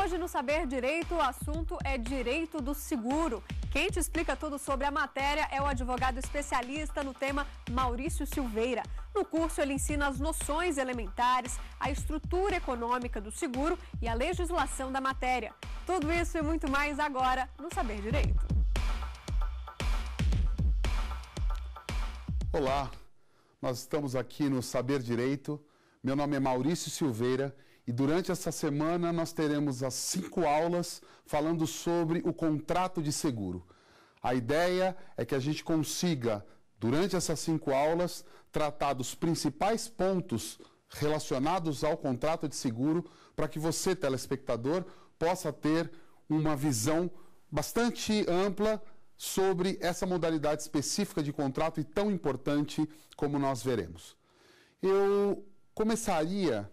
Hoje no Saber Direito, o assunto é direito do seguro. Quem te explica tudo sobre a matéria é o advogado especialista no tema Maurício Silveira. No curso, ele ensina as noções elementares, a estrutura econômica do seguro e a legislação da matéria. Tudo isso e muito mais agora no Saber Direito. Olá, nós estamos aqui no Saber Direito. Meu nome é Maurício Silveira e durante essa semana nós teremos as cinco aulas falando sobre o contrato de seguro. A ideia é que a gente consiga, durante essas cinco aulas, tratar dos principais pontos relacionados ao contrato de seguro para que você, telespectador, possa ter uma visão bastante ampla sobre essa modalidade específica de contrato e tão importante como nós veremos. Eu começaria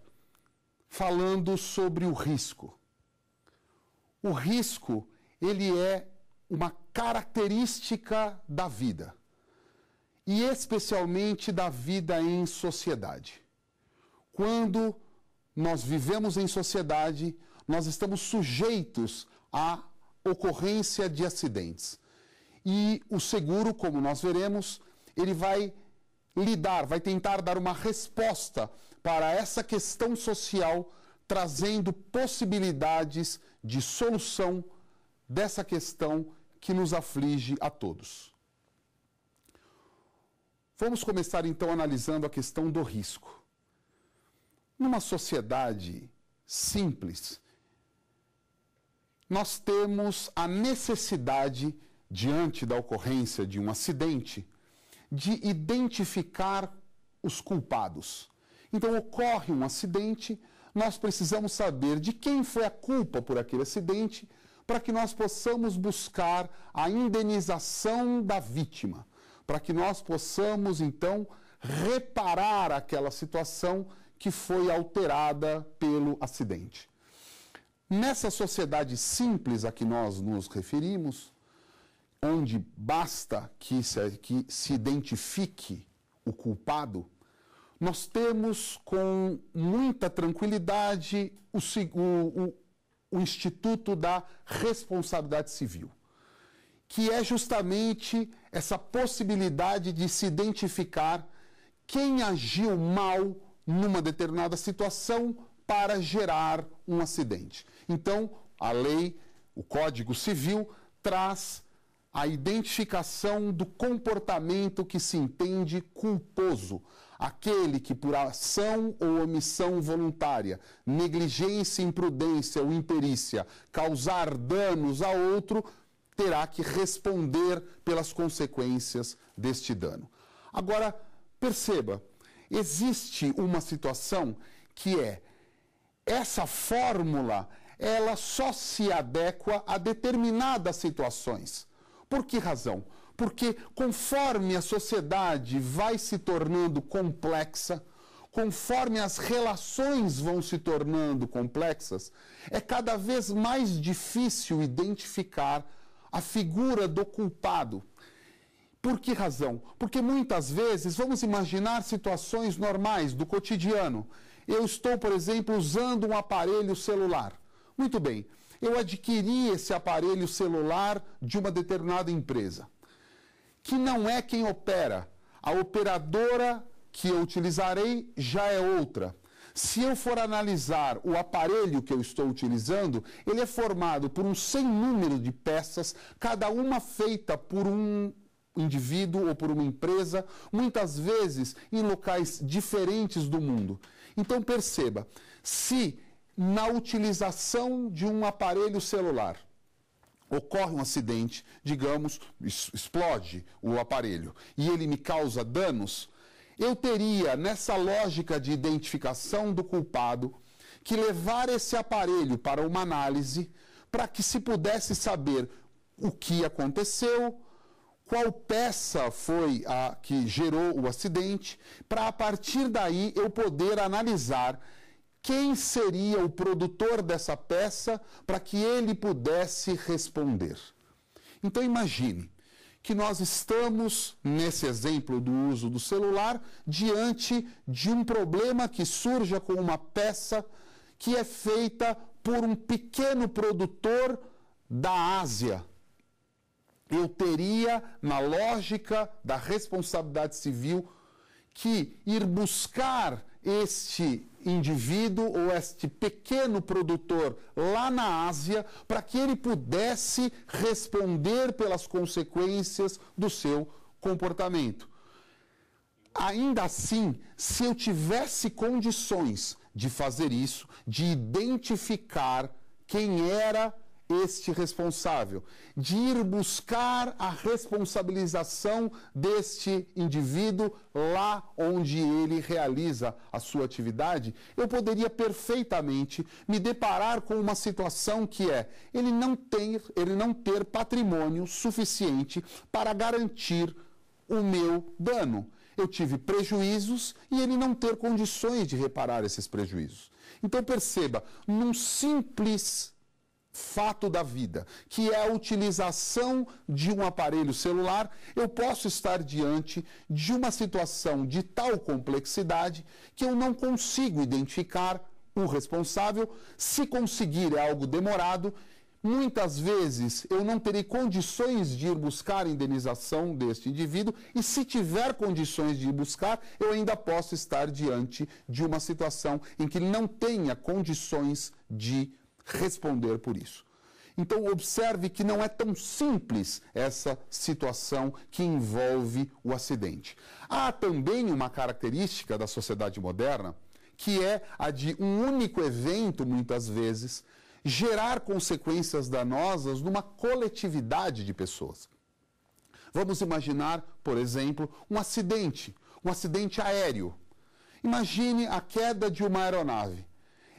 falando sobre o risco. O risco, ele é uma característica da vida, e especialmente da vida em sociedade. Quando nós vivemos em sociedade, nós estamos sujeitos à ocorrência de acidentes. E o seguro, como nós veremos, ele vai lidar, vai tentar dar uma resposta para essa questão social, trazendo possibilidades de solução dessa questão que nos aflige a todos. Vamos começar então analisando a questão do risco. Numa sociedade simples, nós temos a necessidade, diante da ocorrência de um acidente de identificar os culpados. Então ocorre um acidente, nós precisamos saber de quem foi a culpa por aquele acidente para que nós possamos buscar a indenização da vítima, para que nós possamos então reparar aquela situação que foi alterada pelo acidente. Nessa sociedade simples a que nós nos referimos, onde basta que se, que se identifique o culpado, nós temos com muita tranquilidade o, o, o, Instituto da Responsabilidade Civil, que é justamente essa possibilidade de se identificar quem agiu mal numa determinada situação para gerar um acidente. Então, a lei, o Código Civil, traz a identificação do comportamento que se entende culposo, aquele que por ação ou omissão voluntária, negligência, imprudência ou imperícia causar danos a outro, terá que responder pelas consequências deste dano. Agora, perceba, existe uma situação que é essa fórmula, ela só se adequa a determinadas situações. Por que razão? Porque conforme a sociedade vai se tornando complexa, conforme as relações vão se tornando complexas, é cada vez mais difícil identificar a figura do culpado. Por que razão? Porque muitas vezes vamos imaginar situações normais do cotidiano. Eu estou, por exemplo, usando um aparelho celular. Muito bem, eu adquiri esse aparelho celular de uma determinada empresa, que não é quem opera. A operadora que eu utilizarei já é outra. Se eu for analisar o aparelho que eu estou utilizando, ele é formado por um sem número de peças, cada uma feita por um indivíduo ou por uma empresa, muitas vezes em locais diferentes do mundo. Então perceba, se na utilização de um aparelho celular. Ocorre um acidente, digamos, explode o aparelho e ele me causa danos. Eu teria, nessa lógica de identificação do culpado, que levar esse aparelho para uma análise para que se pudesse saber o que aconteceu, qual peça foi a que gerou o acidente, para a partir daí eu poder analisar quem seria o produtor dessa peça para que ele pudesse responder. Então imagine que nós estamos, nesse exemplo do uso do celular, diante de um problema que surja com uma peça que é feita por um pequeno produtor da Ásia. Eu teria, na lógica da responsabilidade civil, que ir buscar este indivíduo ou este pequeno produtor lá na Ásia para que ele pudesse responder pelas consequências do seu comportamento. Ainda assim, se eu tivesse condições de fazer isso, de identificar quem era este responsável, de ir buscar a responsabilização deste indivíduo lá onde ele realiza a sua atividade, eu poderia perfeitamente me deparar com uma situação que é ele não ter, ele não ter patrimônio suficiente para garantir o meu dano. Eu tive prejuízos e ele não ter condições de reparar esses prejuízos. Então perceba, num simples fato da vida, que é a utilização de um aparelho celular, eu posso estar diante de uma situação de tal complexidade que eu não consigo identificar o responsável. Se conseguir é algo demorado, muitas vezes eu não terei condições de ir buscar a indenização deste indivíduo e se tiver condições de ir buscar, eu ainda posso estar diante de uma situação em que não tenha condições de responder por isso. Então, observe que não é tão simples essa situação que envolve o acidente. Há também uma característica da sociedade moderna, que é a de um único evento, muitas vezes, gerar consequências danosas numa coletividade de pessoas. Vamos imaginar, por exemplo, um acidente, um acidente aéreo. Imagine a queda de uma aeronave.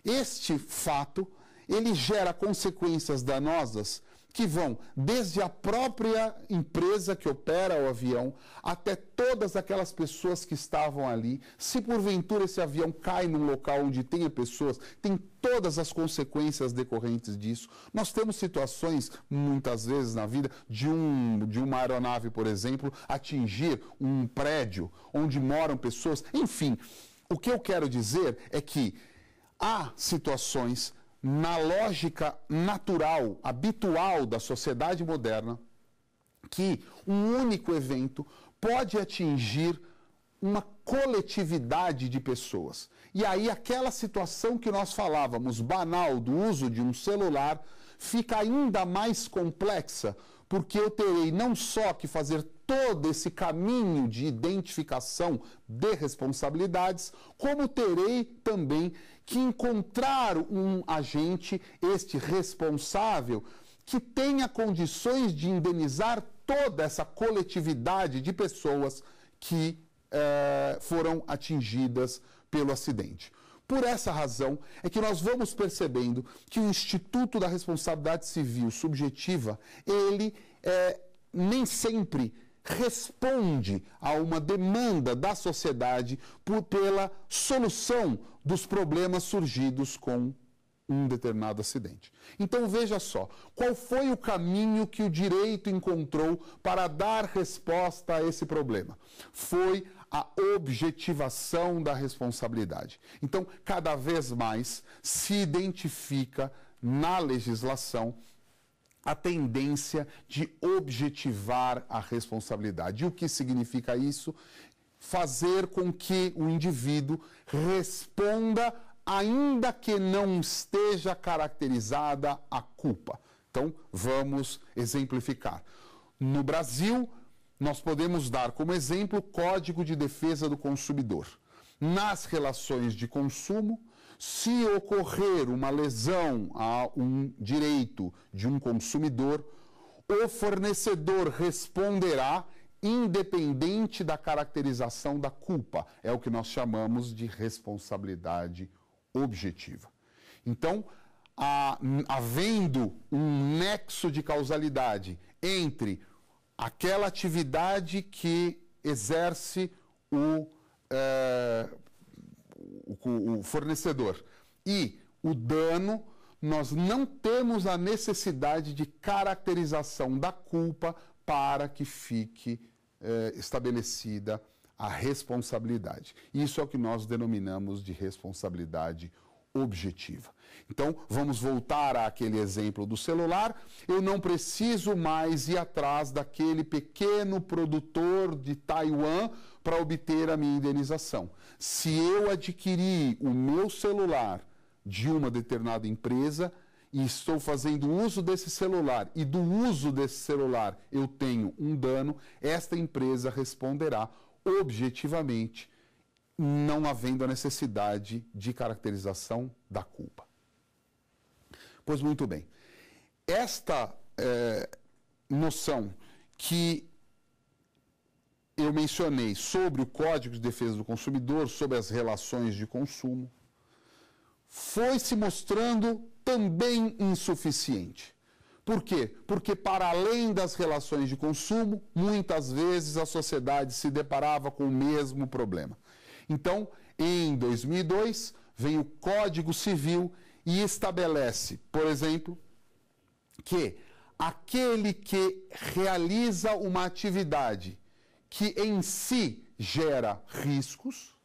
Este fato ele gera consequências danosas que vão desde a própria empresa que opera o avião até todas aquelas pessoas que estavam ali. Se porventura esse avião cai num local onde tenha pessoas, tem todas as consequências decorrentes disso. Nós temos situações, muitas vezes na vida, de, um, de uma aeronave, por exemplo, atingir um prédio onde moram pessoas. Enfim, o que eu quero dizer é que há situações na lógica natural, habitual da sociedade moderna, que um único evento pode atingir uma coletividade de pessoas. E aí, aquela situação que nós falávamos, banal, do uso de um celular, fica ainda mais complexa, porque eu terei não só que fazer todo esse caminho de identificação de responsabilidades, como terei também que encontrar um agente, este responsável, que tenha condições de indenizar toda essa coletividade de pessoas que eh, foram atingidas pelo acidente. Por essa razão é que nós vamos percebendo que o Instituto da Responsabilidade Civil Subjetiva, ele eh, nem sempre responde a uma demanda da sociedade por, pela solução dos problemas surgidos com um determinado acidente. Então veja só, qual foi o caminho que o direito encontrou para dar resposta a esse problema? Foi a objetivação da responsabilidade. Então, cada vez mais se identifica na legislação a tendência de objetivar a responsabilidade. E o que significa isso? Fazer com que o indivíduo responda, ainda que não esteja caracterizada a culpa. Então, vamos exemplificar. No Brasil, nós podemos dar como exemplo o Código de Defesa do Consumidor. Nas relações de consumo, se ocorrer uma lesão a um direito de um consumidor, o fornecedor responderá independente da caracterização da culpa. É o que nós chamamos de responsabilidade objetiva. Então, a, havendo um nexo de causalidade entre aquela atividade que exerce o eh, o, o fornecedor. E o dano, nós não temos a necessidade de caracterização da culpa para que fique eh, estabelecida a responsabilidade. Isso é o que nós denominamos de responsabilidade objetiva. Então, vamos voltar àquele exemplo do celular. Eu não preciso mais ir atrás daquele pequeno produtor de Taiwan para obter a minha indenização. Se eu adquiri o meu celular de uma determinada empresa e estou fazendo uso desse celular e do uso desse celular eu tenho um dano, esta empresa responderá objetivamente, não havendo a necessidade de caracterização da culpa. Pois muito bem, esta é, noção que eu mencionei sobre o Código de Defesa do Consumidor, sobre as relações de consumo, foi se mostrando também insuficiente. Por quê? Porque, para além das relações de consumo, muitas vezes a sociedade se deparava com o mesmo problema. Então, em 2002, vem o Código Civil e estabelece, por exemplo, que aquele que realiza uma atividade que em si gera riscos,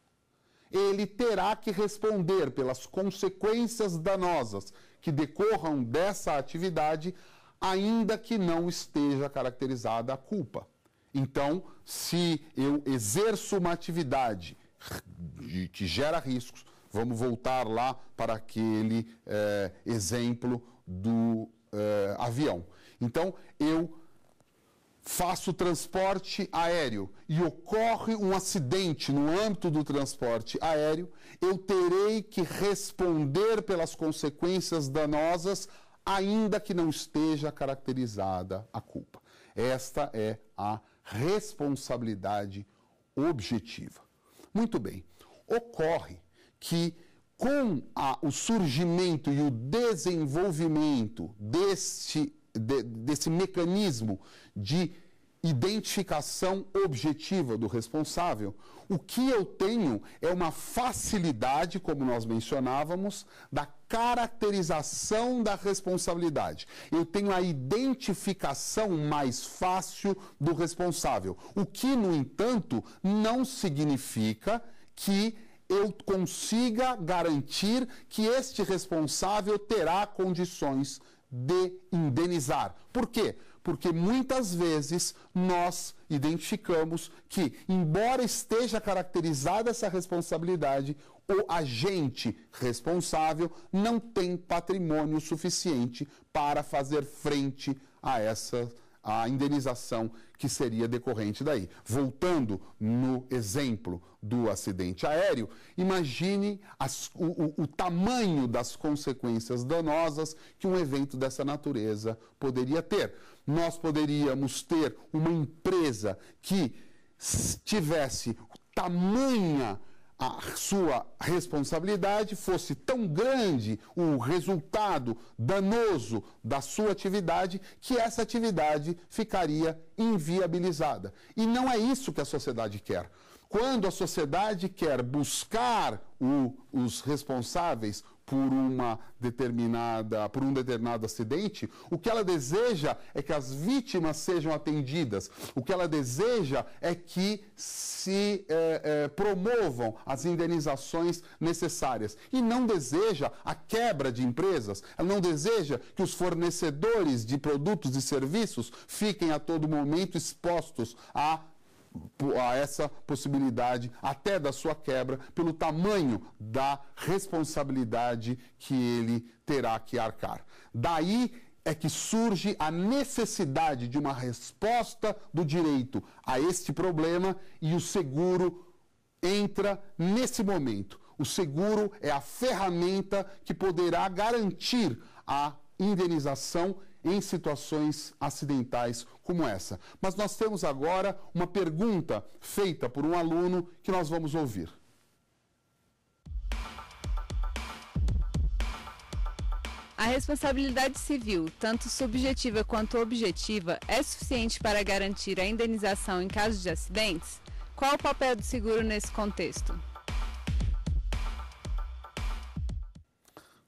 ele terá que responder pelas consequências danosas que decorram dessa atividade, ainda que não esteja caracterizada a culpa. Então, se eu exerço uma atividade que gera riscos, vamos voltar lá para aquele é, exemplo do é, avião. Então, eu faço transporte aéreo e ocorre um acidente no âmbito do transporte aéreo, eu terei que responder pelas consequências danosas, ainda que não esteja caracterizada a culpa. Esta é a responsabilidade objetiva. Muito bem, ocorre que com a, o surgimento e o desenvolvimento deste de, desse mecanismo de identificação objetiva do responsável, o que eu tenho é uma facilidade, como nós mencionávamos, da caracterização da responsabilidade. Eu tenho a identificação mais fácil do responsável, o que, no entanto, não significa que eu consiga garantir que este responsável terá condições de indenizar. Por quê? Porque muitas vezes nós identificamos que, embora esteja caracterizada essa responsabilidade, o agente responsável não tem patrimônio suficiente para fazer frente a essas a indenização que seria decorrente daí. Voltando no exemplo do acidente aéreo, imagine as, o, o, o tamanho das consequências danosas que um evento dessa natureza poderia ter. Nós poderíamos ter uma empresa que tivesse tamanha a sua responsabilidade fosse tão grande o resultado danoso da sua atividade que essa atividade ficaria inviabilizada. E não é isso que a sociedade quer. Quando a sociedade quer buscar o, os responsáveis por uma determinada, por um determinado acidente, o que ela deseja é que as vítimas sejam atendidas. O que ela deseja é que se é, é, promovam as indenizações necessárias e não deseja a quebra de empresas. Ela não deseja que os fornecedores de produtos e serviços fiquem a todo momento expostos a a essa possibilidade até da sua quebra, pelo tamanho da responsabilidade que ele terá que arcar. Daí é que surge a necessidade de uma resposta do direito a este problema e o seguro entra nesse momento. O seguro é a ferramenta que poderá garantir a indenização em situações acidentais como essa. Mas nós temos agora uma pergunta feita por um aluno que nós vamos ouvir. A responsabilidade civil, tanto subjetiva quanto objetiva, é suficiente para garantir a indenização em caso de acidentes? Qual o papel do seguro nesse contexto?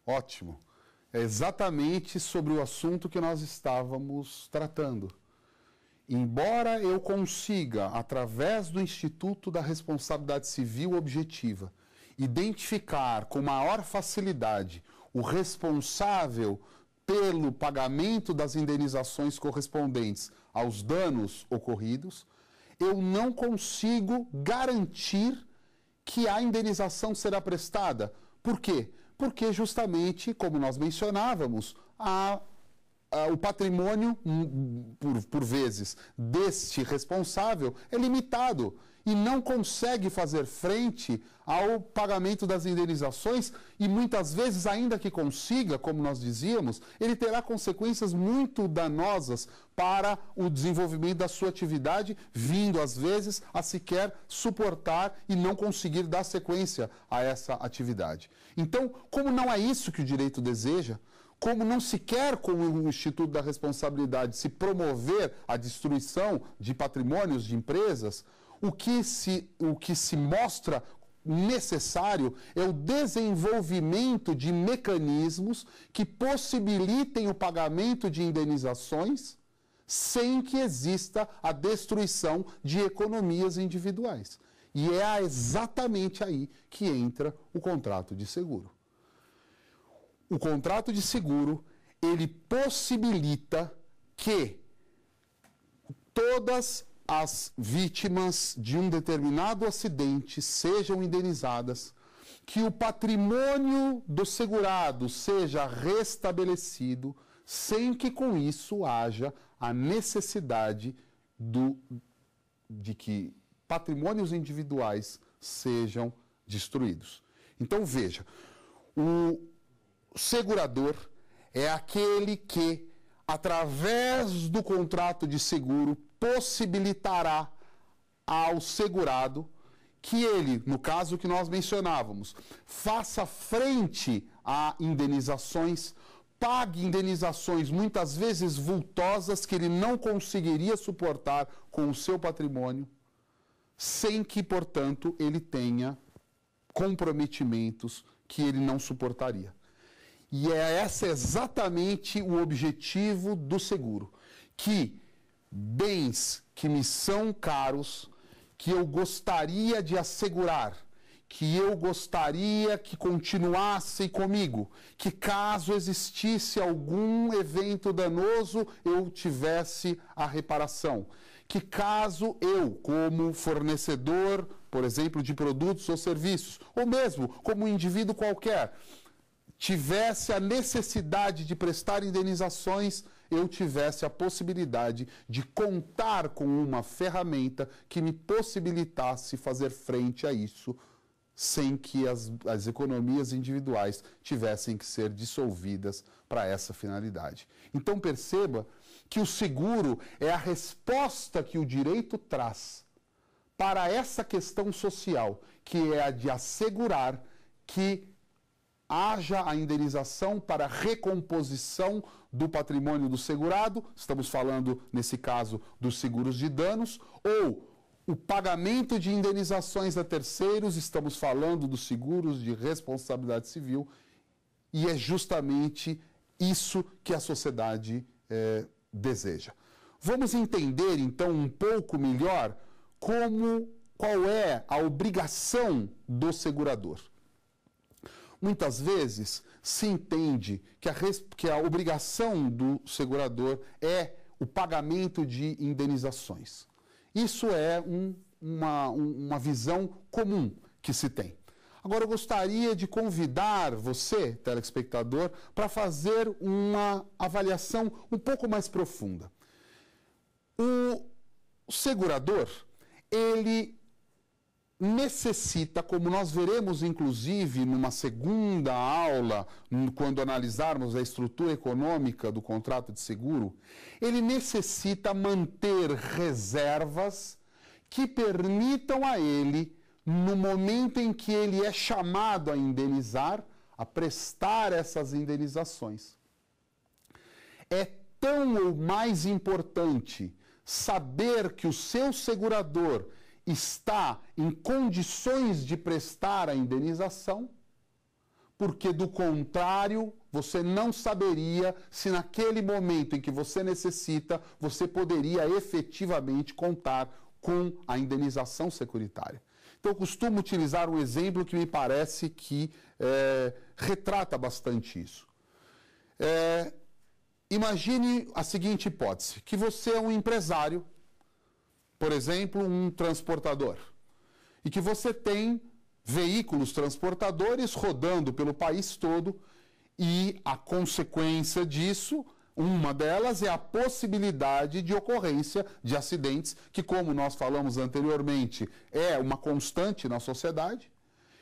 Ótimo é exatamente sobre o assunto que nós estávamos tratando. Embora eu consiga, através do Instituto da Responsabilidade Civil Objetiva, identificar com maior facilidade o responsável pelo pagamento das indenizações correspondentes aos danos ocorridos, eu não consigo garantir que a indenização será prestada. Por quê? porque justamente, como nós mencionávamos, a o patrimônio, hum, por, por, vezes, deste responsável é limitado e não consegue fazer frente ao pagamento das indenizações e muitas vezes, ainda que consiga, como nós dizíamos, ele terá consequências muito danosas para o desenvolvimento da sua atividade, vindo às vezes a sequer suportar e não conseguir dar sequência a essa atividade. Então, como não é isso que o direito deseja, como não sequer com o Instituto da Responsabilidade se promover a destruição de patrimônios de empresas, o que se, o que se mostra necessário é o desenvolvimento de mecanismos que possibilitem o pagamento de indenizações sem que exista a destruição de economias individuais. E é exatamente aí que entra o contrato de seguro. O contrato de seguro, ele possibilita que todas as vítimas de um determinado acidente sejam indenizadas, que o patrimônio do segurado seja restabelecido, sem que com isso haja a necessidade do, de que patrimônios individuais sejam destruídos. Então veja, o segurador é aquele que, através do contrato de seguro, possibilitará ao segurado que ele, no caso que nós mencionávamos, faça frente a indenizações, pague indenizações muitas vezes vultosas que ele não conseguiria suportar com o seu patrimônio, sem que, portanto, ele tenha comprometimentos que ele não suportaria. E é esse exatamente o objetivo do seguro, que bens que me são caros, que eu gostaria de assegurar, que eu gostaria que continuassem comigo, que caso existisse algum evento danoso, eu tivesse a reparação. Que caso eu, como fornecedor, por exemplo, de produtos ou serviços, ou mesmo como indivíduo qualquer, tivesse a necessidade de prestar indenizações eu tivesse a possibilidade de contar com uma ferramenta que me possibilitasse fazer frente a isso sem que as, as economias individuais tivessem que ser dissolvidas para essa finalidade. Então perceba que o seguro é a resposta que o direito traz para essa questão social, que é a de assegurar que haja a indenização para recomposição do patrimônio do segurado, estamos falando, nesse caso, dos seguros de danos, ou o pagamento de indenizações a terceiros, estamos falando dos seguros de responsabilidade civil, e é justamente isso que a sociedade é, deseja. Vamos entender então um pouco melhor como qual é a obrigação do segurador. Muitas vezes se entende que a, que a obrigação do segurador é o pagamento de indenizações. Isso é um, uma, uma visão comum que se tem. Agora, eu gostaria de convidar você, telespectador, para fazer uma avaliação um pouco mais profunda. O segurador, ele necessita, como nós veremos inclusive numa segunda aula, quando analisarmos a estrutura econômica do contrato de seguro, ele necessita manter reservas que permitam a ele, no momento em que ele é chamado a indenizar, a prestar essas indenizações. É tão ou mais importante saber que o seu segurador está em condições de prestar a indenização, porque do contrário você não saberia se naquele momento em que você necessita, você poderia efetivamente contar com a indenização securitária. Então, eu costumo utilizar um exemplo que me parece que é, retrata bastante isso. É, imagine a seguinte hipótese: que você é um empresário por exemplo, um transportador, e que você tem veículos transportadores rodando pelo país todo e a consequência disso, uma delas é a possibilidade de ocorrência de acidentes, que, como nós falamos anteriormente, é uma constante na sociedade.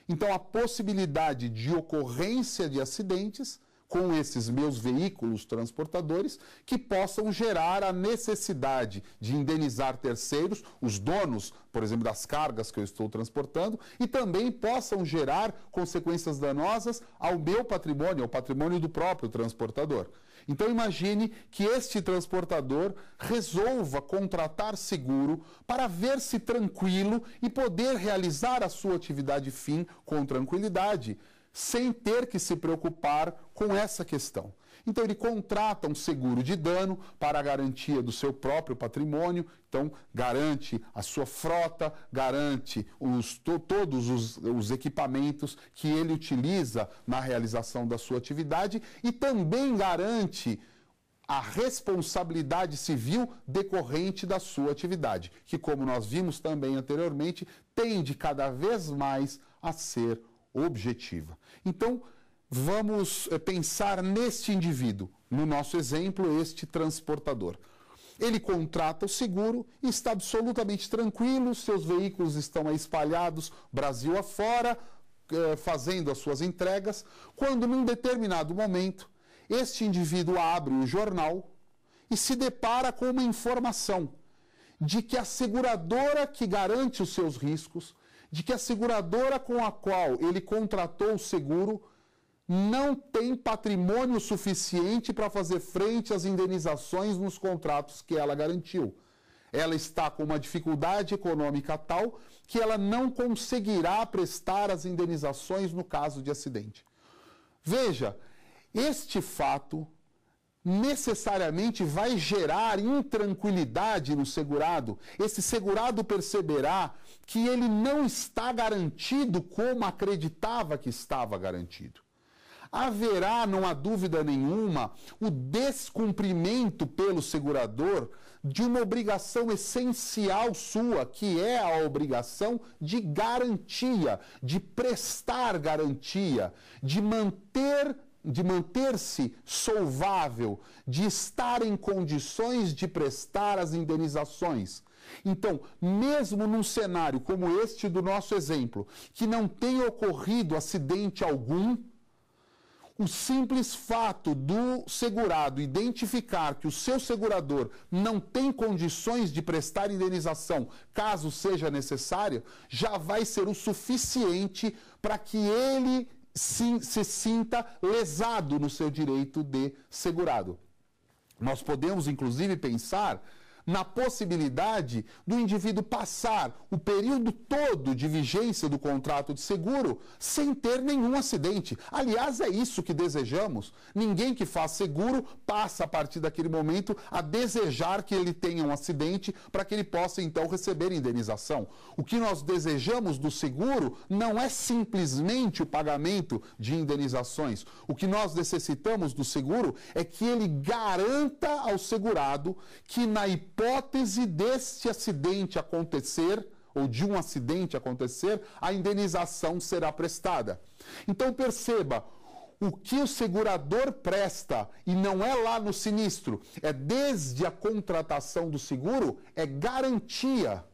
Então, a possibilidade de ocorrência de acidentes com esses meus veículos transportadores que possam gerar a necessidade de indenizar terceiros, os donos, por exemplo, das cargas que eu estou transportando, e também possam gerar consequências danosas ao meu patrimônio, ao patrimônio do próprio transportador. Então imagine que este transportador resolva contratar seguro para ver-se tranquilo e poder realizar a sua atividade fim com tranquilidade sem ter que se preocupar com essa questão. Então, ele contrata um seguro de dano para a garantia do seu próprio patrimônio, então, garante a sua frota, garante os, to, todos os, os equipamentos que ele utiliza na realização da sua atividade e também garante a responsabilidade civil decorrente da sua atividade, que, como nós vimos também anteriormente, tende cada vez mais a ser objetiva. Então, vamos eh, pensar neste indivíduo, no nosso exemplo, este transportador. Ele contrata o seguro e está absolutamente tranquilo, seus veículos estão espalhados Brasil afora, eh, fazendo as suas entregas, quando num determinado momento este indivíduo abre o jornal e se depara com uma informação de que a seguradora que garante os seus riscos de que a seguradora com a qual ele contratou o seguro não tem patrimônio suficiente para fazer frente às indenizações nos contratos que ela garantiu. Ela está com uma dificuldade econômica tal que ela não conseguirá prestar as indenizações no caso de acidente. Veja, este fato necessariamente vai gerar intranquilidade no segurado. Esse segurado perceberá que ele não está garantido como acreditava que estava garantido. Haverá, não há dúvida nenhuma, o descumprimento pelo segurador de uma obrigação essencial sua, que é a obrigação de garantia, de prestar garantia, de manter de manter-se solvável, de estar em condições de prestar as indenizações. Então, mesmo num cenário como este do nosso exemplo, que não tem ocorrido acidente algum, o simples fato do segurado identificar que o seu segurador não tem condições de prestar indenização, caso seja necessário, já vai ser o suficiente para que ele se sinta lesado no seu direito de segurado. Nós podemos, inclusive, pensar na possibilidade do indivíduo passar o período todo de vigência do contrato de seguro sem ter nenhum acidente. Aliás, é isso que desejamos. Ninguém que faz seguro passa a partir daquele momento a desejar que ele tenha um acidente para que ele possa então receber indenização. O que nós desejamos do seguro não é simplesmente o pagamento de indenizações. O que nós necessitamos do seguro é que ele garanta ao segurado que na hipótese hipótese deste acidente acontecer, ou de um acidente acontecer, a indenização será prestada. Então perceba, o que o segurador presta, e não é lá no sinistro, é desde a contratação do seguro, é garantia.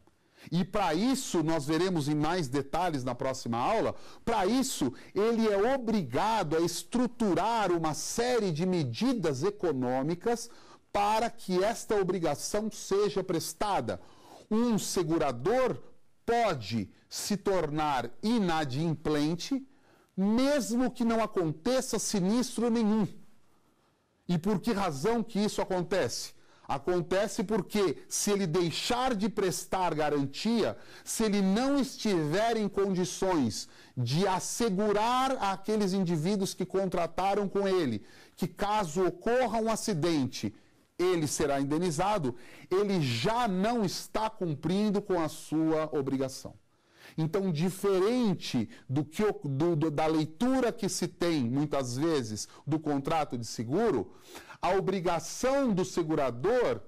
E para isso, nós veremos em mais detalhes na próxima aula, para isso, ele é obrigado a estruturar uma série de medidas econômicas para que esta obrigação seja prestada. Um segurador pode se tornar inadimplente, mesmo que não aconteça sinistro nenhum. E por que razão que isso acontece? Acontece porque, se ele deixar de prestar garantia, se ele não estiver em condições de assegurar àqueles indivíduos que contrataram com ele, que caso ocorra um acidente ele será indenizado, ele já não está cumprindo com a sua obrigação. Então, diferente do que do, do, da leitura que se tem muitas vezes do contrato de seguro, a obrigação do segurador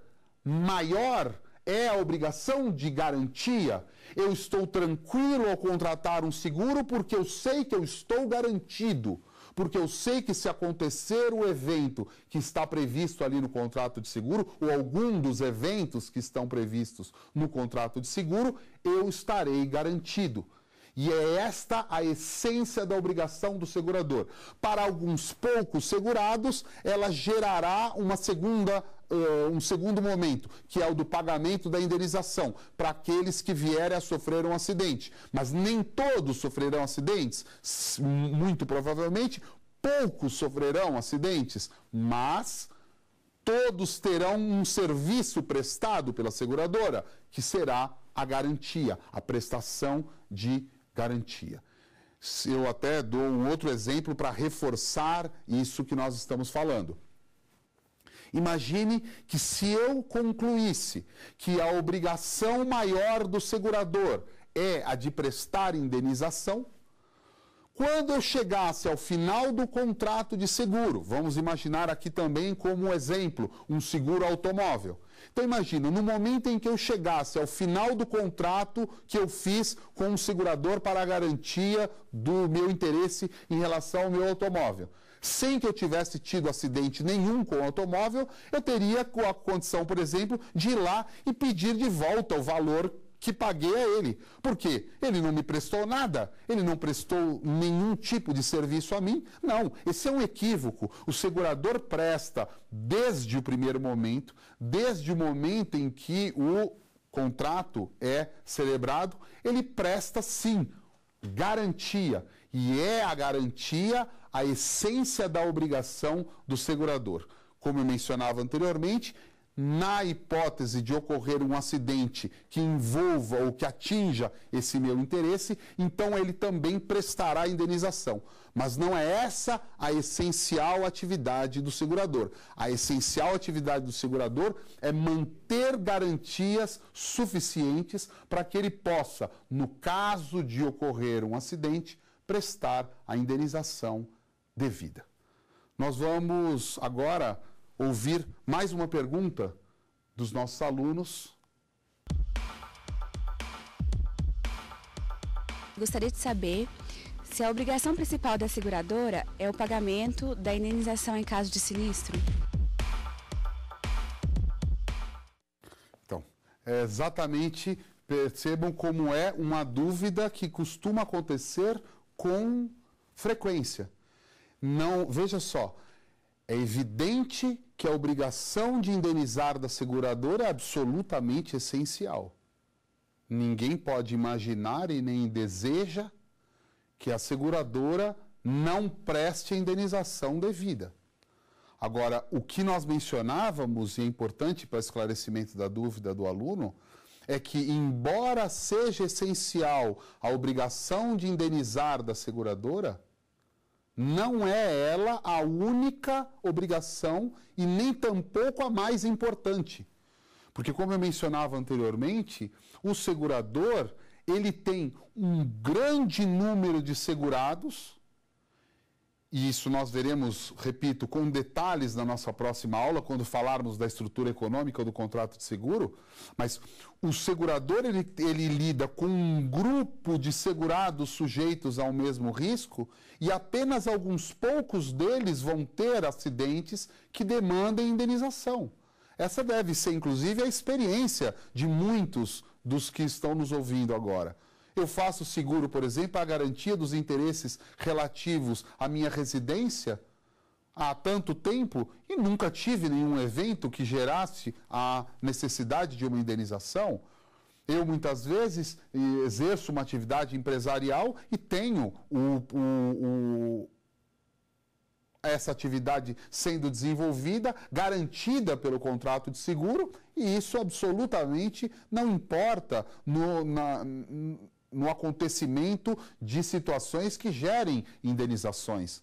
maior é a obrigação de garantia. Eu estou tranquilo ao contratar um seguro porque eu sei que eu estou garantido porque eu sei que se acontecer o evento que está previsto ali no contrato de seguro, ou algum dos eventos que estão previstos no contrato de seguro, eu estarei garantido e é esta a essência da obrigação do segurador. Para alguns poucos segurados, ela gerará uma segunda eh, um segundo momento, que é o do pagamento da indenização, para aqueles que vierem a sofrer um acidente. Mas nem todos sofrerão acidentes, muito provavelmente, poucos sofrerão acidentes, mas todos terão um serviço prestado pela seguradora, que será a garantia, a prestação de garantia. Eu até dou um outro exemplo para reforçar isso que nós estamos falando. Imagine que se eu concluísse que a obrigação maior do segurador é a de prestar indenização, quando eu chegasse ao final do contrato de seguro, vamos imaginar aqui também como exemplo um seguro automóvel então imagina, no momento em que eu chegasse ao final do contrato que eu fiz com o um segurador para a garantia do meu interesse em relação ao meu automóvel, sem que eu tivesse tido acidente nenhum com o automóvel, eu teria a condição, por exemplo, de ir lá e pedir de volta o valor que paguei a ele. Por quê? Ele não me prestou nada, ele não prestou nenhum tipo de serviço a mim. Não, esse é um equívoco. O segurador presta desde o primeiro momento, desde o momento em que o contrato é celebrado, ele presta sim garantia. E é a garantia a essência da obrigação do segurador. Como eu mencionava anteriormente, na hipótese de ocorrer um acidente que envolva ou que atinja esse meu interesse, então ele também prestará indenização. Mas não é essa a essencial atividade do segurador. A essencial atividade do segurador é manter garantias suficientes para que ele possa, no caso de ocorrer um acidente, prestar a indenização devida. Nós vamos agora ouvir mais uma pergunta dos nossos alunos. Gostaria de saber se a obrigação principal da seguradora é o pagamento da indenização em caso de sinistro. Então, é exatamente percebam como é uma dúvida que costuma acontecer com frequência. Não, veja só, é evidente que a obrigação de indenizar da seguradora é absolutamente essencial. Ninguém pode imaginar e nem deseja que a seguradora não preste a indenização devida. Agora, o que nós mencionávamos, e é importante para esclarecimento da dúvida do aluno, é que, embora seja essencial a obrigação de indenizar da seguradora, não é ela a única obrigação e nem tampouco a mais importante. Porque como eu mencionava anteriormente, o segurador, ele tem um grande número de segurados e isso nós veremos, repito, com detalhes na nossa próxima aula, quando falarmos da estrutura econômica do contrato de seguro, mas o segurador ele, ele lida com um grupo de segurados sujeitos ao mesmo risco e apenas alguns poucos deles vão ter acidentes que demandem indenização. Essa deve ser, inclusive, a experiência de muitos dos que estão nos ouvindo agora. Eu faço seguro, por exemplo, a garantia dos interesses relativos à minha residência há tanto tempo e nunca tive nenhum evento que gerasse a necessidade de uma indenização. Eu muitas vezes exerço uma atividade empresarial e tenho o, o, o, essa atividade sendo desenvolvida, garantida pelo contrato de seguro, e isso absolutamente não importa no, na, no acontecimento de situações que gerem indenizações.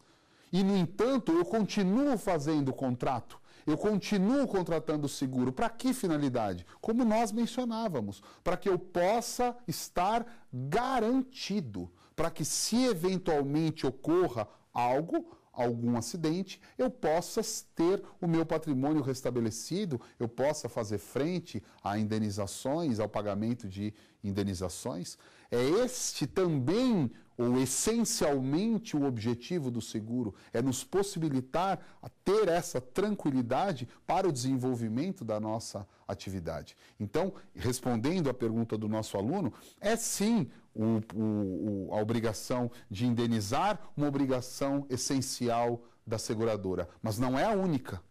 E, no entanto, eu continuo fazendo o contrato, eu continuo contratando seguro. Para que finalidade? Como nós mencionávamos, para que eu possa estar garantido, para que, se eventualmente ocorra algo, algum acidente, eu possa ter o meu patrimônio restabelecido, eu possa fazer frente a indenizações, ao pagamento de indenizações. É este também, ou essencialmente, o objetivo do seguro: é nos possibilitar ter essa tranquilidade para o desenvolvimento da nossa atividade. Então, respondendo à pergunta do nosso aluno, é sim o, o, a obrigação de indenizar, uma obrigação essencial da seguradora, mas não é a única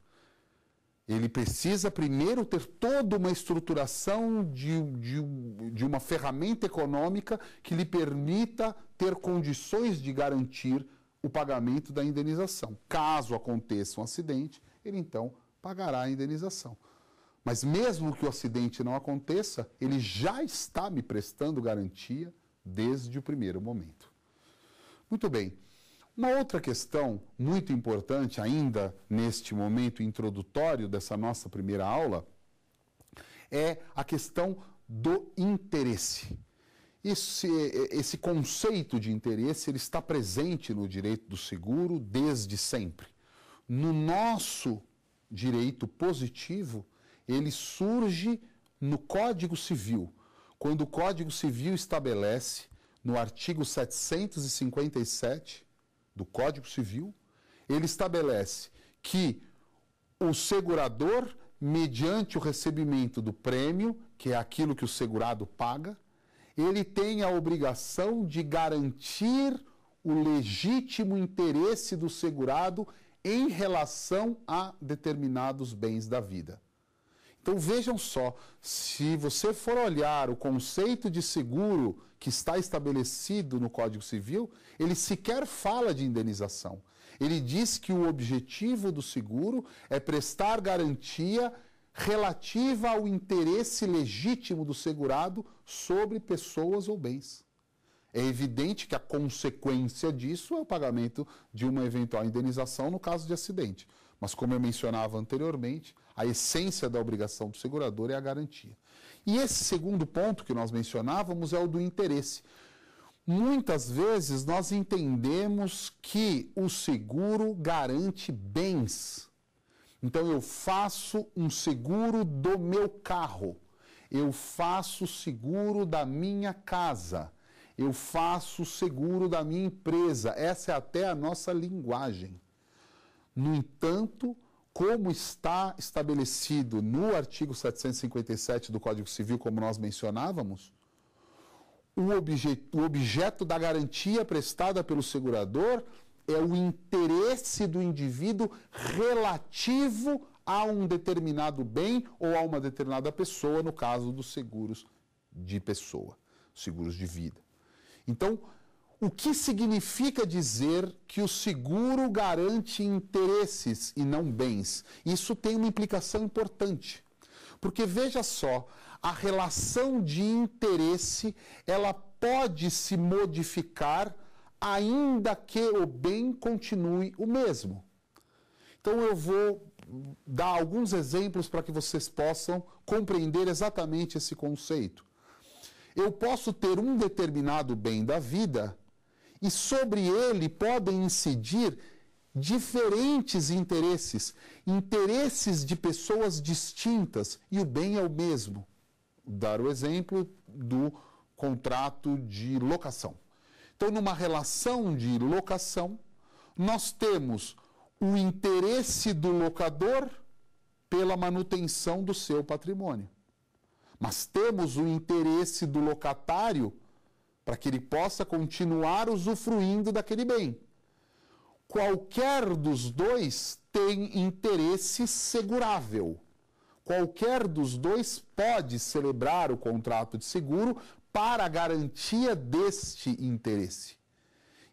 ele precisa primeiro ter toda uma estruturação de, de, de, uma ferramenta econômica que lhe permita ter condições de garantir o pagamento da indenização. Caso aconteça um acidente, ele então pagará a indenização. Mas mesmo que o acidente não aconteça, ele já está me prestando garantia desde o primeiro momento. Muito bem. Uma outra questão muito importante, ainda neste momento introdutório dessa nossa primeira aula, é a questão do interesse. Esse, esse conceito de interesse ele está presente no direito do seguro desde sempre. No nosso direito positivo, ele surge no Código Civil, quando o Código Civil estabelece, no artigo 757, do Código Civil, ele estabelece que o segurador, mediante o recebimento do prêmio, que é aquilo que o segurado paga, ele tem a obrigação de garantir o legítimo interesse do segurado em relação a determinados bens da vida. Então vejam só, se você for olhar o conceito de seguro que está estabelecido no Código Civil, ele sequer fala de indenização. Ele diz que o objetivo do seguro é prestar garantia relativa ao interesse legítimo do segurado sobre pessoas ou bens. É evidente que a consequência disso é o pagamento de uma eventual indenização no caso de acidente. Mas, como eu mencionava anteriormente, a essência da obrigação do segurador é a garantia. E esse segundo ponto que nós mencionávamos é o do interesse. Muitas vezes nós entendemos que o seguro garante bens. Então eu faço um seguro do meu carro, eu faço seguro da minha casa, eu faço seguro da minha empresa. Essa é até a nossa linguagem. No entanto, como está estabelecido no artigo 757 do Código Civil, como nós mencionávamos, o, obje o objeto da garantia prestada pelo segurador é o interesse do indivíduo relativo a um determinado bem ou a uma determinada pessoa, no caso dos seguros de pessoa, seguros de vida. Então, o que significa dizer que o seguro garante interesses e não bens? Isso tem uma implicação importante. Porque veja só, a relação de interesse, ela pode se modificar ainda que o bem continue o mesmo. Então eu vou dar alguns exemplos para que vocês possam compreender exatamente esse conceito. Eu posso ter um determinado bem da vida e sobre ele podem incidir diferentes interesses, interesses de pessoas distintas e o bem é o mesmo. Dar o exemplo do contrato de locação. Então, numa relação de locação, nós temos o interesse do locador pela manutenção do seu patrimônio. Mas temos o interesse do locatário para que ele possa continuar usufruindo daquele bem. Qualquer dos dois tem interesse segurável. Qualquer dos dois pode celebrar o contrato de seguro para a garantia deste interesse.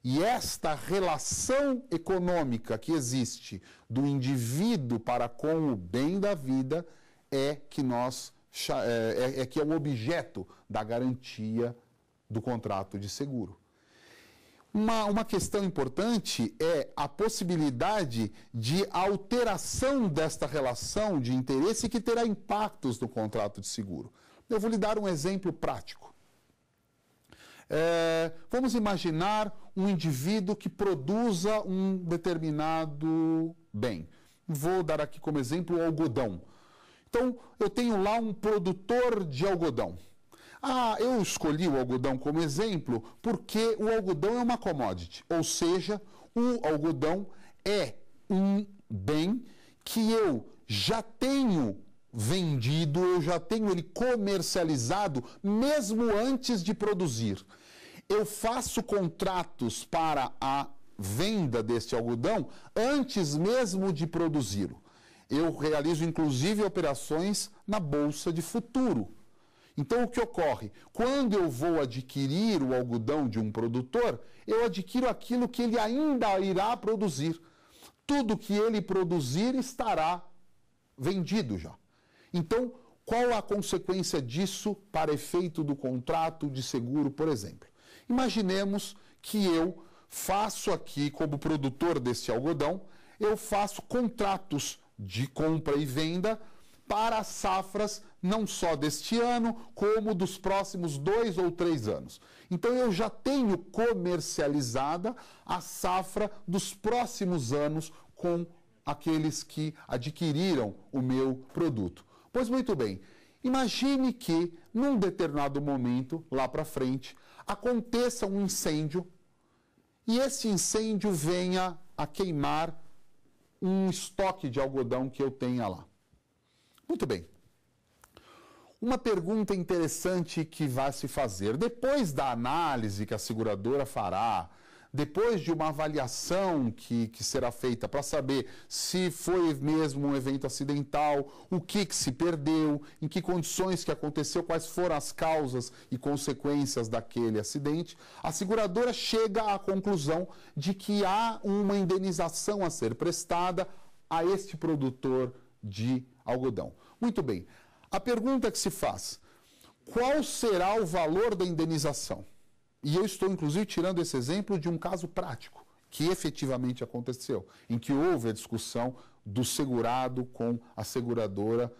E esta relação econômica que existe do indivíduo para com o bem da vida é que nós é, é, é que é o objeto da garantia do contrato de seguro. Uma, uma questão importante é a possibilidade de alteração desta relação de interesse que terá impactos no contrato de seguro. Eu vou lhe dar um exemplo prático. É, vamos imaginar um indivíduo que produza um determinado bem. Vou dar aqui como exemplo o algodão. Então, eu tenho lá um produtor de algodão. Ah, eu escolhi o algodão como exemplo porque o algodão é uma commodity, ou seja, o algodão é um bem que eu já tenho vendido, eu já tenho ele comercializado mesmo antes de produzir. Eu faço contratos para a venda deste algodão antes mesmo de produzi-lo. Eu realizo inclusive operações na bolsa de futuro. Então, o que ocorre? Quando eu vou adquirir o algodão de um produtor, eu adquiro aquilo que ele ainda irá produzir. Tudo que ele produzir estará vendido já. Então, qual a consequência disso para efeito do contrato de seguro, por exemplo? Imaginemos que eu faço aqui, como produtor desse algodão, eu faço contratos de compra e venda para safras não só deste ano, como dos próximos dois ou três anos. Então eu já tenho comercializada a safra dos próximos anos com aqueles que adquiriram o meu produto. Pois muito bem, imagine que num determinado momento, lá para frente, aconteça um incêndio e esse incêndio venha a queimar um estoque de algodão que eu tenha lá. Muito bem. Uma pergunta interessante que vai se fazer: depois da análise que a seguradora fará, depois de uma avaliação que, que será feita para saber se foi mesmo um evento acidental, o que, que se perdeu, em que condições que aconteceu, quais foram as causas e consequências daquele acidente, a seguradora chega à conclusão de que há uma indenização a ser prestada a este produtor de algodão. Muito bem, a pergunta que se faz: qual será o valor da indenização? E eu estou, inclusive, tirando esse exemplo de um caso prático que efetivamente aconteceu, em que houve a discussão do segurado com a seguradora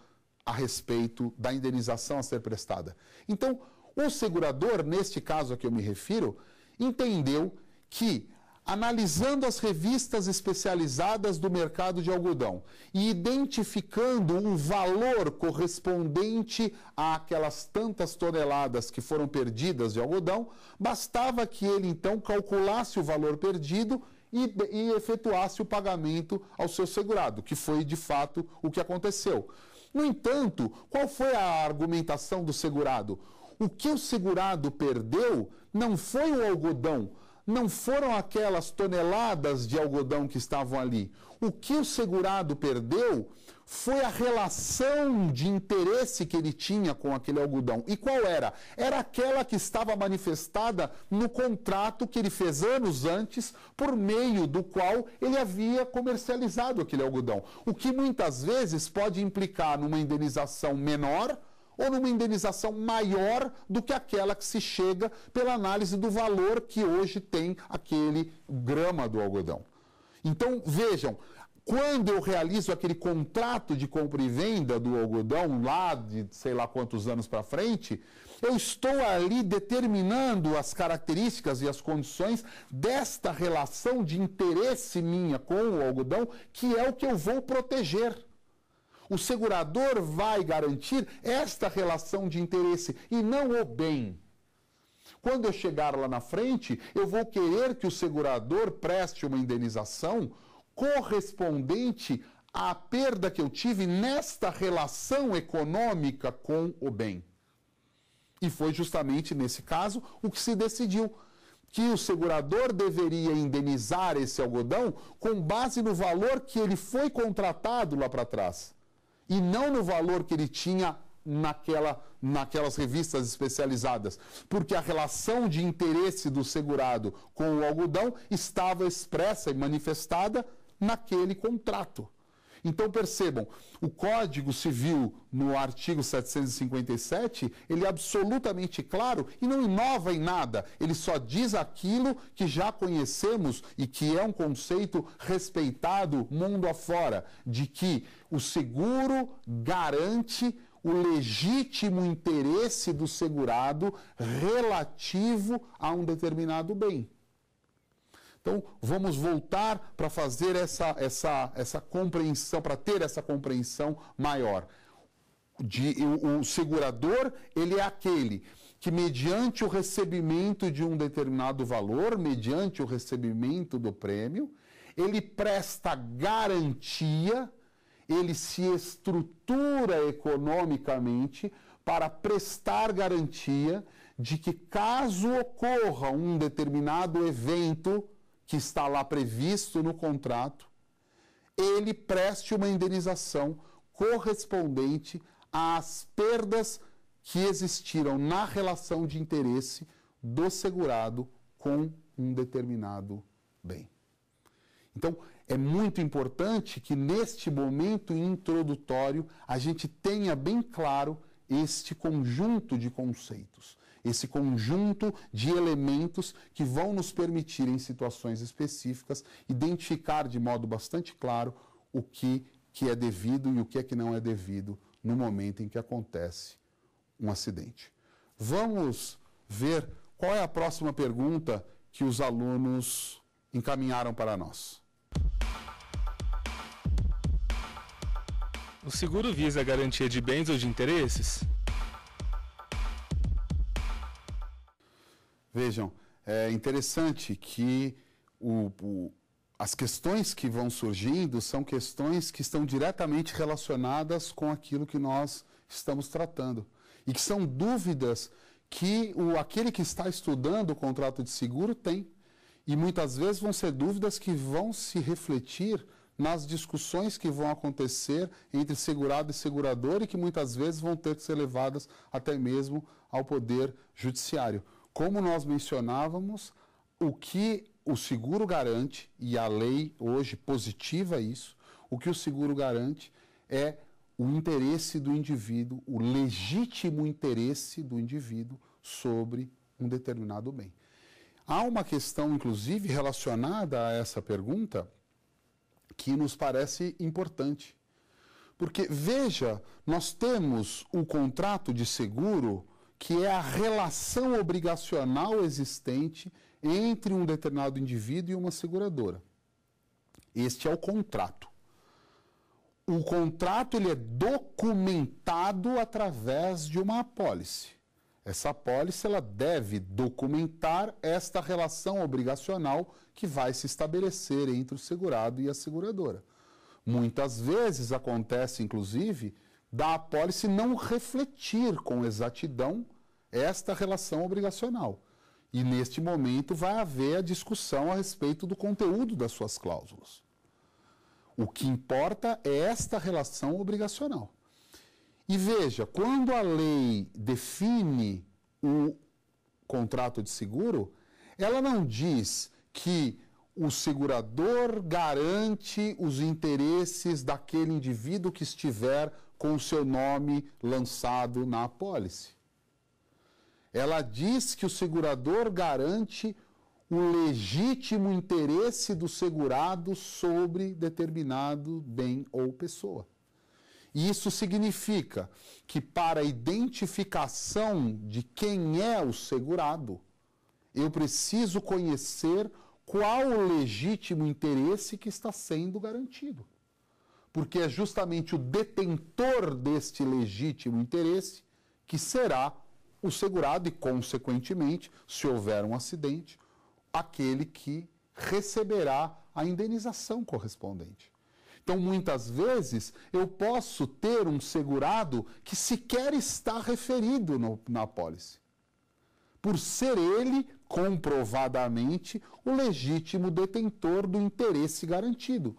a respeito da indenização a ser prestada. Então, o segurador, neste caso a que eu me refiro, entendeu que analisando as revistas especializadas do mercado de algodão e identificando um valor correspondente àquelas tantas toneladas que foram perdidas de algodão, bastava que ele então calculasse o valor perdido e, e efetuasse o pagamento ao seu segurado, que foi de fato o que aconteceu. No entanto, qual foi a argumentação do segurado? O que o segurado perdeu não foi o algodão, não foram aquelas toneladas de algodão que estavam ali. O que o segurado perdeu foi a relação de interesse que ele tinha com aquele algodão. E qual era? Era aquela que estava manifestada no contrato que ele fez anos antes, por meio do qual ele havia comercializado aquele algodão. O que muitas vezes pode implicar numa indenização menor ou numa indenização maior do que aquela que se chega pela análise do valor que hoje tem aquele grama do algodão. Então, vejam, quando eu realizo aquele contrato de compra e venda do algodão lá de sei lá quantos anos para frente, eu estou ali determinando as características e as condições desta relação de interesse minha com o algodão, que é o que eu vou proteger. O segurador vai garantir esta relação de interesse e não o bem. Quando eu chegar lá na frente, eu vou querer que o segurador preste uma indenização correspondente à perda que eu tive nesta relação econômica com o bem. E foi justamente nesse caso o que se decidiu que o segurador deveria indenizar esse algodão com base no valor que ele foi contratado lá para trás e não no valor que ele tinha naquela, naquelas revistas especializadas, porque a relação de interesse do segurado com o algodão estava expressa e manifestada naquele contrato. Então percebam, o Código Civil, no artigo 757, ele é absolutamente claro e não inova em nada. Ele só diz aquilo que já conhecemos e que é um conceito respeitado mundo afora, de que o seguro garante o legítimo interesse do segurado relativo a um determinado bem. Então, vamos voltar para fazer essa, essa, essa compreensão, para ter essa compreensão maior. De, o, o segurador, ele é aquele que, mediante o recebimento de um determinado valor, mediante o recebimento do prêmio, ele presta garantia, ele se estrutura economicamente para prestar garantia de que, caso ocorra um determinado evento, que está lá previsto no contrato, ele preste uma indenização correspondente às perdas que existiram na relação de interesse do segurado com um determinado bem. Então, é muito importante que neste momento introdutório a gente tenha bem claro este conjunto de conceitos esse conjunto de elementos que vão nos permitir, em situações específicas, identificar de modo bastante claro o que, que é devido e o que é que não é devido no momento em que acontece um acidente. Vamos ver qual é a próxima pergunta que os alunos encaminharam para nós. O seguro visa a é garantia de bens ou de interesses? Vejam, é interessante que o, o, as questões que vão surgindo são questões que estão diretamente relacionadas com aquilo que nós estamos tratando. E que são dúvidas que o, aquele que está estudando o contrato de seguro tem. E muitas vezes vão ser dúvidas que vão se refletir nas discussões que vão acontecer entre segurado e segurador e que muitas vezes vão ter que ser levadas até mesmo ao poder judiciário. Como nós mencionávamos, o que o seguro garante, e a lei hoje positiva isso, o que o seguro garante é o interesse do indivíduo, o legítimo interesse do indivíduo sobre um determinado bem. Há uma questão, inclusive, relacionada a essa pergunta que nos parece importante. Porque, veja, nós temos o contrato de seguro que é a relação obrigacional existente entre um determinado indivíduo e uma seguradora. Este é o contrato. O contrato ele é documentado através de uma apólice. Essa apólice ela deve documentar esta relação obrigacional que vai se estabelecer entre o segurado e a seguradora. Muitas vezes acontece, inclusive, da apólice não refletir com exatidão esta relação obrigacional. E neste momento vai haver a discussão a respeito do conteúdo das suas cláusulas. O que importa é esta relação obrigacional. E veja, quando a lei define o contrato de seguro, ela não diz que o segurador garante os interesses daquele indivíduo que estiver com o seu nome lançado na apólice. Ela diz que o segurador garante o legítimo interesse do segurado sobre determinado bem ou pessoa. Isso significa que, para a identificação de quem é o segurado, eu preciso conhecer qual o legítimo interesse que está sendo garantido. Porque é justamente o detentor deste legítimo interesse que será o segurado e, consequentemente, se houver um acidente, aquele que receberá a indenização correspondente. Então, muitas vezes, eu posso ter um segurado que sequer está referido no, na apólice, por ser ele, comprovadamente, o legítimo detentor do interesse garantido.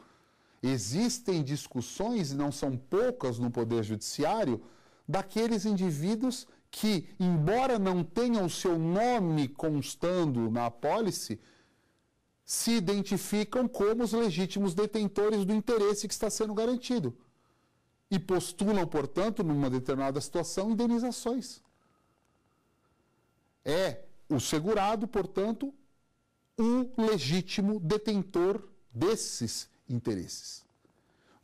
Existem discussões, e não são poucas no Poder Judiciário, daqueles indivíduos que, embora não tenha o seu nome constando na apólice, se identificam como os legítimos detentores do interesse que está sendo garantido e postulam, portanto, numa determinada situação, indenizações. É o segurado, portanto, o legítimo detentor desses interesses.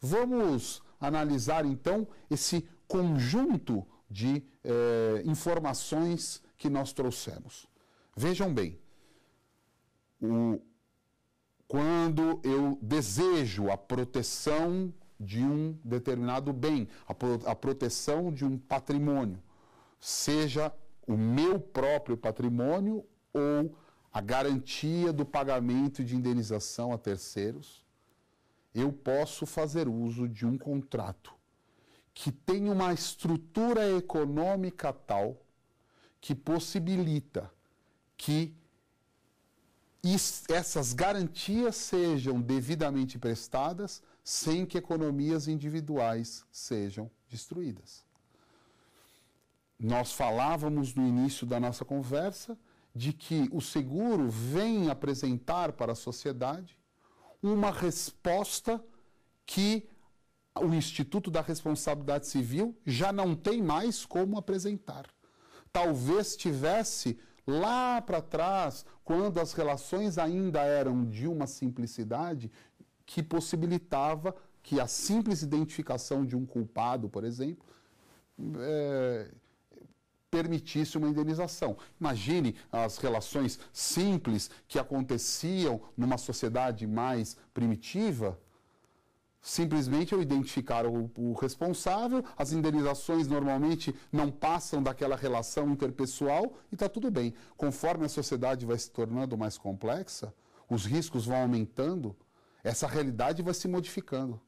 Vamos analisar então esse conjunto de é, informações que nós trouxemos. Vejam bem, o, quando eu desejo a proteção de um determinado bem, a, pro, a proteção de um patrimônio, seja o meu próprio patrimônio ou a garantia do pagamento de indenização a terceiros, eu posso fazer uso de um contrato que tem uma estrutura econômica tal que possibilita que essas garantias sejam devidamente prestadas sem que economias individuais sejam destruídas. Nós falávamos no início da nossa conversa de que o seguro vem apresentar para a sociedade uma resposta que o Instituto da Responsabilidade Civil já não tem mais como apresentar. Talvez tivesse lá para trás, quando as relações ainda eram de uma simplicidade que possibilitava que a simples identificação de um culpado, por exemplo, é, permitisse uma indenização. Imagine as relações simples que aconteciam numa sociedade mais primitiva simplesmente eu identificar o, o, responsável, as indenizações normalmente não passam daquela relação interpessoal e está tudo bem. Conforme a sociedade vai se tornando mais complexa, os riscos vão aumentando, essa realidade vai se modificando.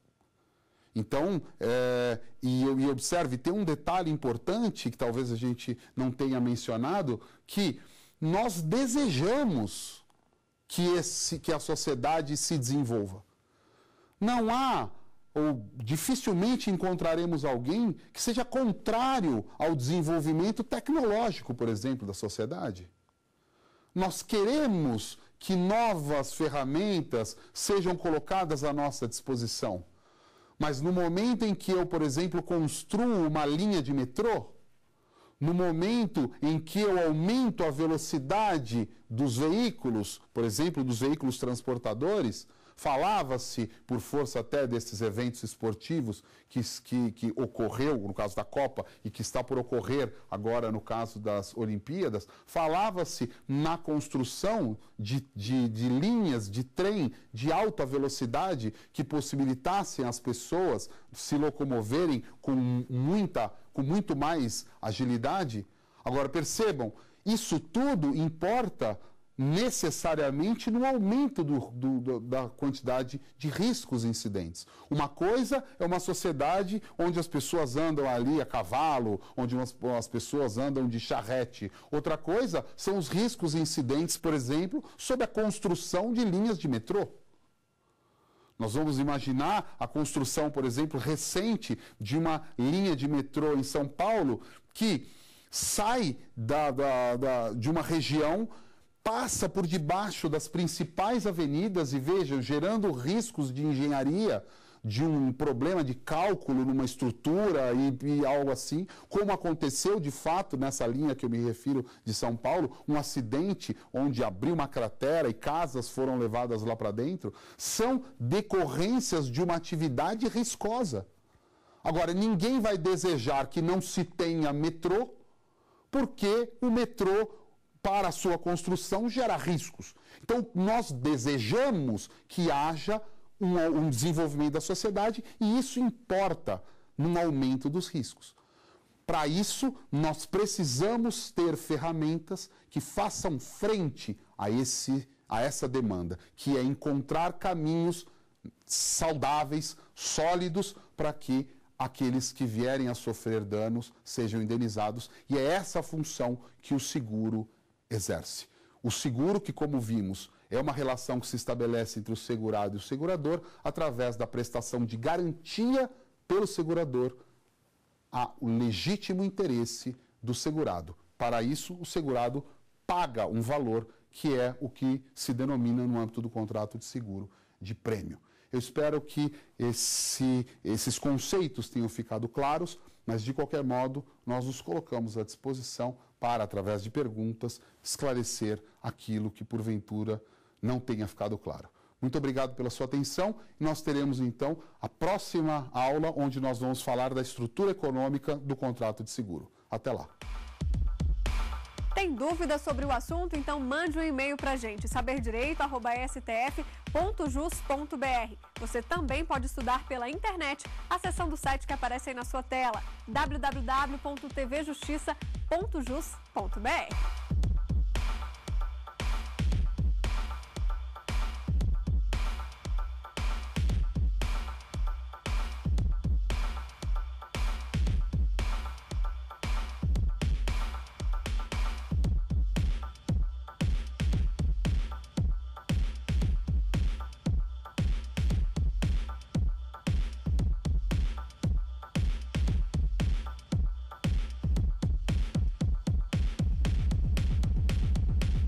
Então, é, e, e observe, tem um detalhe importante que talvez a gente não tenha mencionado, que nós desejamos que, esse, que a sociedade se desenvolva. Não há ou dificilmente encontraremos alguém que seja contrário ao desenvolvimento tecnológico, por exemplo, da sociedade. Nós queremos que novas ferramentas sejam colocadas à nossa disposição. Mas no momento em que eu, por exemplo, construo uma linha de metrô, no momento em que eu aumento a velocidade dos veículos, por exemplo, dos veículos transportadores, Falava-se, por força até desses eventos esportivos que, que, que, ocorreu, no caso da Copa, e que está por ocorrer agora no caso das Olimpíadas, falava-se na construção de, de, de linhas de trem de alta velocidade que possibilitassem as pessoas se locomoverem com, muita, com muito mais agilidade. Agora, percebam, isso tudo importa necessariamente no aumento do, do, da quantidade de riscos incidentes. Uma coisa é uma sociedade onde as pessoas andam ali a cavalo, onde umas, as pessoas andam de charrete. Outra coisa são os riscos incidentes, por exemplo, sobre a construção de linhas de metrô. Nós vamos imaginar a construção, por exemplo, recente de uma linha de metrô em São Paulo que sai da, da, da, de uma região passa por debaixo das principais avenidas e vejam, gerando riscos de engenharia, de um problema de cálculo numa estrutura e, e, algo assim, como aconteceu de fato nessa linha que eu me refiro de São Paulo, um acidente onde abriu uma cratera e casas foram levadas lá para dentro, são decorrências de uma atividade riscosa. Agora, ninguém vai desejar que não se tenha metrô, porque o metrô para a sua construção gera riscos. Então, nós desejamos que haja um, um desenvolvimento da sociedade e isso importa num aumento dos riscos. Para isso, nós precisamos ter ferramentas que façam frente a, esse, a essa demanda, que é encontrar caminhos saudáveis, sólidos, para que aqueles que vierem a sofrer danos sejam indenizados. E é essa função que o seguro exerce. O seguro, que como vimos, é uma relação que se estabelece entre o segurado e o segurador através da prestação de garantia pelo segurador ao legítimo interesse do segurado. Para isso, o segurado paga um valor que é o que se denomina no âmbito do contrato de seguro de prêmio. Eu espero que esse, esses conceitos tenham ficado claros, mas de qualquer modo, nós nos colocamos à disposição para, através de perguntas, esclarecer aquilo que porventura não tenha ficado claro. Muito obrigado pela sua atenção. Nós teremos então a próxima aula, onde nós vamos falar da estrutura econômica do contrato de seguro. Até lá. Tem dúvida sobre o assunto? Então mande um e-mail para a gente, saberdireito.stf.jus.br. Você também pode estudar pela internet, acessando o site que aparece aí na sua tela, www.tvjustiça.jus.br.